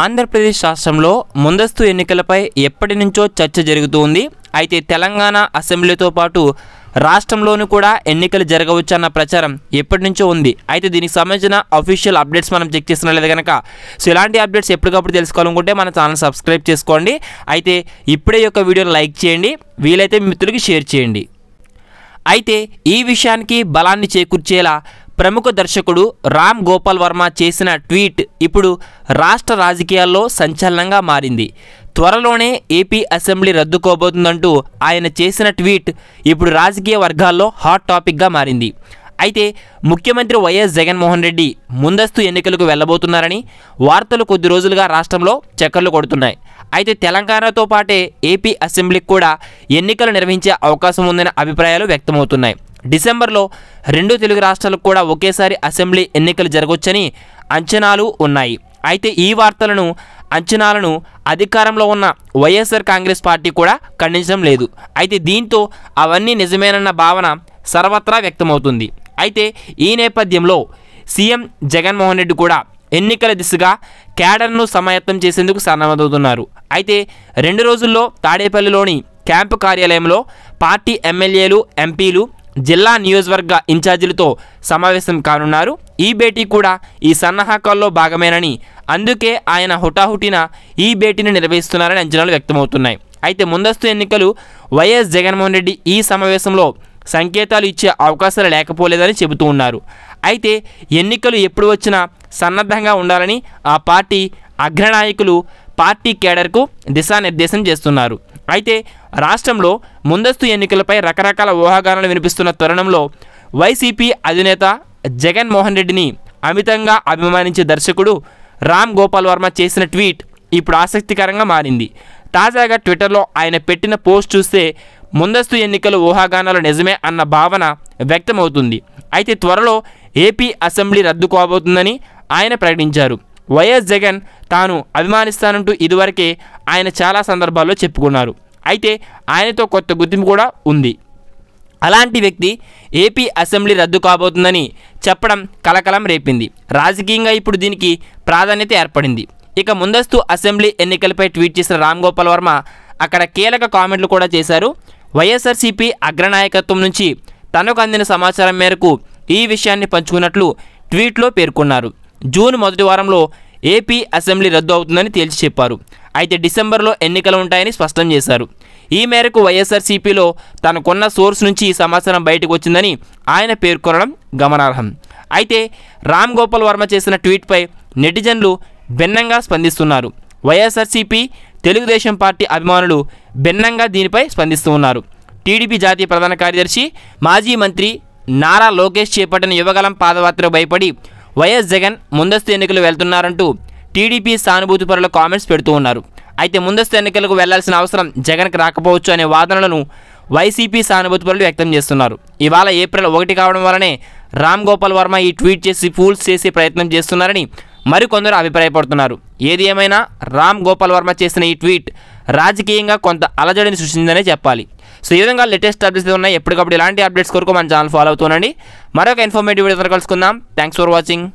ఆంధ్రప్రదేశ్ రాష్ట్రంలో ముందస్తు ఎన్నికలపై ఎప్పటి నుంచో చర్చ జరుగుతోంది అయితే తెలంగాణ అసెంబ్లీతో పాటు రాష్ట్రంలోనూ కూడా ఎన్నికలు జరగవచ్చన్న ప్రచారం ఎప్పటి నుంచో ఉంది అయితే దీనికి సంబంధించిన అఫీషియల్ అప్డేట్స్ మనం చెక్ చేస్తున్నా లేదు కనుక సో ఇలాంటి అప్డేట్స్ ఎప్పటికప్పుడు తెలుసుకోవాలనుకుంటే మన ఛానల్ సబ్స్క్రైబ్ చేసుకోండి అయితే ఇప్పుడే యొక్క వీడియోని లైక్ చేయండి వీలైతే మిత్రులకి షేర్ చేయండి అయితే ఈ విషయానికి బలాన్ని చేకూర్చేలా ప్రముఖ దర్శకుడు రామ్ గోపాల్ వర్మ చేసిన ట్వీట్ ఇప్పుడు రాష్ట్ర రాజకీయాల్లో సంచలనంగా మారింది త్వరలోనే ఏపీ అసెంబ్లీ రద్దుకోబోతుందంటూ ఆయన చేసిన ట్వీట్ ఇప్పుడు రాజకీయ వర్గాల్లో హాట్ టాపిక్గా మారింది అయితే ముఖ్యమంత్రి వైఎస్ జగన్మోహన్ రెడ్డి ముందస్తు ఎన్నికలకు వెళ్ళబోతున్నారని వార్తలు కొద్ది రోజులుగా రాష్ట్రంలో చక్కర్లు కొడుతున్నాయి అయితే తెలంగాణతో పాటే ఏపీ అసెంబ్లీకి కూడా ఎన్నికలు నిర్వహించే అవకాశం ఉందనే అభిప్రాయాలు వ్యక్తమవుతున్నాయి డిసెంబర్లో రెండు తెలుగు రాష్ట్రాలకు కూడా ఒకేసారి అసెంబ్లీ ఎన్నికలు జరగొచ్చని అంచనాలు ఉన్నాయి అయితే ఈ వార్తలను అంచనాలను అధికారంలో ఉన్న వైఎస్ఆర్ కాంగ్రెస్ పార్టీ కూడా ఖండించడం లేదు అయితే దీంతో అవన్నీ నిజమేనన్న భావన సర్వత్రా వ్యక్తమవుతుంది అయితే ఈ నేపథ్యంలో సీఎం జగన్మోహన్ రెడ్డి కూడా ఎన్నికల దిశగా కేడర్ను సమాయత్తం చేసేందుకు సన్నద్ధమవుతున్నారు అయితే రెండు రోజుల్లో తాడేపల్లిలోని క్యాంపు కార్యాలయంలో పార్టీ ఎమ్మెల్యేలు ఎంపీలు జిల్లా నియోజకవర్గ ఇన్ఛార్జీలతో సమావేశం కానున్నారు ఈ భేటీ కూడా ఈ సన్నాహకాల్లో భాగమేనని అందుకే ఆయన హుటాహుటిన ఈ భేటీని నిర్వహిస్తున్నారని అంచనాలు వ్యక్తమవుతున్నాయి అయితే ముందస్తు ఎన్నికలు వైఎస్ జగన్మోహన్ రెడ్డి ఈ సమావేశంలో సంకేతాలు ఇచ్చే అవకాశాలు లేకపోలేదని చెబుతూ ఉన్నారు అయితే ఎన్నికలు ఎప్పుడు వచ్చినా సన్నద్ధంగా ఉండాలని ఆ పార్టీ అగ్రనాయకులు పార్టీ కేడర్కు దిశానిర్దేశం చేస్తున్నారు అయితే రాష్ట్రంలో ముందస్తు ఎన్నికలపై రకరకాల ఊహాగానాలు వినిపిస్తున్న తరుణంలో వైసీపీ అధినేత జగన్మోహన్ రెడ్డిని అమితంగా అభిమానించే దర్శకుడు రామ్ గోపాల్ వర్మ చేసిన ట్వీట్ ఇప్పుడు ఆసక్తికరంగా మారింది తాజాగా ట్విట్టర్లో ఆయన పెట్టిన పోస్ట్ చూస్తే ముందస్తు ఎన్నికలు ఊహాగానాలు నిజమే అన్న భావన వ్యక్తమవుతుంది అయితే త్వరలో ఏపీ అసెంబ్లీ రద్దు కాబోతుందని ఆయన ప్రకటించారు వైఎస్ జగన్ తాను అభిమానిస్తానంటూ ఇదివరకే ఆయన చాలా సందర్భాల్లో చెప్పుకున్నారు అయితే ఆయనతో కొత్త గుర్తింపు కూడా ఉంది అలాంటి వ్యక్తి ఏపీ అసెంబ్లీ రద్దు కాబోతుందని చెప్పడం కలకలం రేపింది రాజకీయంగా ఇప్పుడు దీనికి ప్రాధాన్యత ఏర్పడింది ఇక ముందస్తు అసెంబ్లీ ఎన్నికలపై ట్వీట్ చేసిన రామ్ గోపాల్ వర్మ అక్కడ కీలక కామెంట్లు కూడా చేశారు వైఎస్ఆర్సీపీ అగ్రనాయకత్వం నుంచి తనకు అందిన సమాచారం మేరకు ఈ విషయాన్ని పంచుకున్నట్లు ట్వీట్లో పేర్కొన్నారు జూన్ మొదటి వారంలో ఏపీ అసెంబ్లీ రద్దు అవుతుందని తేల్చి చెప్పారు అయితే డిసెంబర్లో ఎన్నికలు ఉంటాయని స్పష్టం చేశారు ఈ మేరకు వైఎస్ఆర్సీపీలో తనకున్న సోర్స్ నుంచి ఈ సమాచారం బయటకు వచ్చిందని ఆయన పేర్కొనడం గమనార్హం అయితే రామ్ గోపాల్ వర్మ చేసిన ట్వీట్పై నెటిజన్లు భిన్నంగా స్పందిస్తున్నారు వైఎస్ఆర్సీపీ తెలుగుదేశం పార్టీ అభిమానులు భిన్నంగా దీనిపై స్పందిస్తూ ఉన్నారు టీడీపీ జాతీయ ప్రధాన కార్యదర్శి మాజీ మంత్రి నారా లోకేష్ చేపట్టిన యువగలం పాదయాత్ర భయపడి వైఎస్ జగన్ ముందస్తు ఎన్నికలు వెళ్తున్నారంటూ టీడీపీ సానుభూతి పరుల కామెంట్స్ పెడుతూ ఉన్నారు అయితే ముందస్తు ఎన్నికలకు వెళ్లాల్సిన అవసరం జగన్కి రాకపోవచ్చు అనే వాదనలను వైసీపీ సానుభూతి పరులు వ్యక్తం చేస్తున్నారు ఇవాళ ఏప్రిల్ ఒకటి కావడం వలనే రామ్ గోపాల్ వర్మ ఈ ట్వీట్ చేసి ఫూల్స్ చేసే ప్రయత్నం చేస్తున్నారని మరికొందరు అభిప్రాయపడుతున్నారు ఏది ఏమైనా రామ్ గోపాల్ వర్మ చేసిన ఈ ట్వీట్ రాజకీయంగా కొంత అలజడిని సృష్టించిందనే చెప్పాలి సో ఈ విధంగా లేటెస్ట్ అప్డేట్స్ ఉన్నాయి ఎప్పటికప్పుడు ఇలాంటి అప్డేట్స్ కొరకు మన ఛానల్ ఫాలో అవుతుండండి మరొక ఇన్ఫర్మేటివ్ వీడియో కలుసుకుందాం థ్యాంక్స్ ఫర్ వాచింగ్